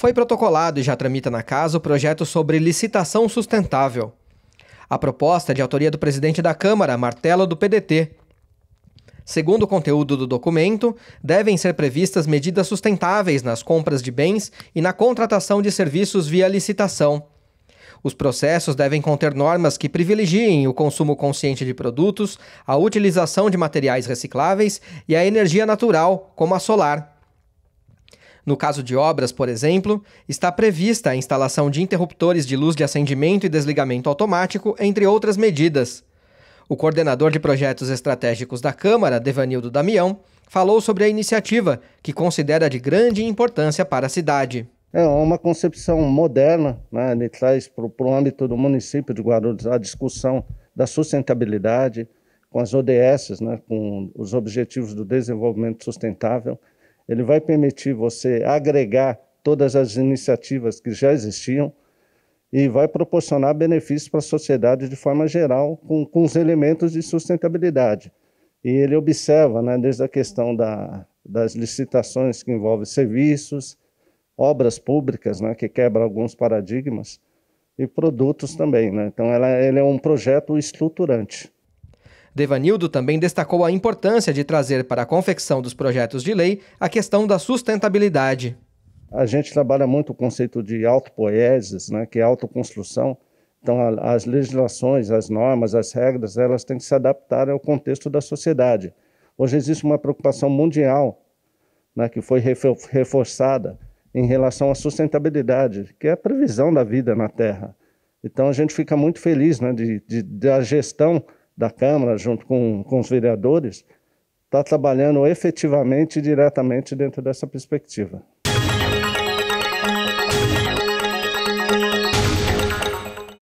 Foi protocolado e já tramita na casa o projeto sobre licitação sustentável. A proposta é de autoria do presidente da Câmara, Martelo do PDT. Segundo o conteúdo do documento, devem ser previstas medidas sustentáveis nas compras de bens e na contratação de serviços via licitação. Os processos devem conter normas que privilegiem o consumo consciente de produtos, a utilização de materiais recicláveis e a energia natural, como a solar. No caso de obras, por exemplo, está prevista a instalação de interruptores de luz de acendimento e desligamento automático, entre outras medidas. O coordenador de projetos estratégicos da Câmara, Devanildo Damião, falou sobre a iniciativa, que considera de grande importância para a cidade. É uma concepção moderna, né? ele traz para o âmbito do município de Guarulhos a discussão da sustentabilidade, com as ODS, né? com os Objetivos do Desenvolvimento Sustentável, ele vai permitir você agregar todas as iniciativas que já existiam e vai proporcionar benefícios para a sociedade de forma geral com, com os elementos de sustentabilidade. E ele observa, né, desde a questão da, das licitações que envolvem serviços, obras públicas, né, que quebra alguns paradigmas, e produtos também. Né? Então, ela, ele é um projeto estruturante. Devanildo também destacou a importância de trazer para a confecção dos projetos de lei a questão da sustentabilidade. A gente trabalha muito o conceito de autopoeses, né, que é autoconstrução. Então, a, as legislações, as normas, as regras, elas têm que se adaptar ao contexto da sociedade. Hoje existe uma preocupação mundial, né, que foi reforçada, em relação à sustentabilidade, que é a previsão da vida na Terra. Então, a gente fica muito feliz né, de, de, da gestão da Câmara, junto com, com os vereadores, está trabalhando efetivamente e diretamente dentro dessa perspectiva.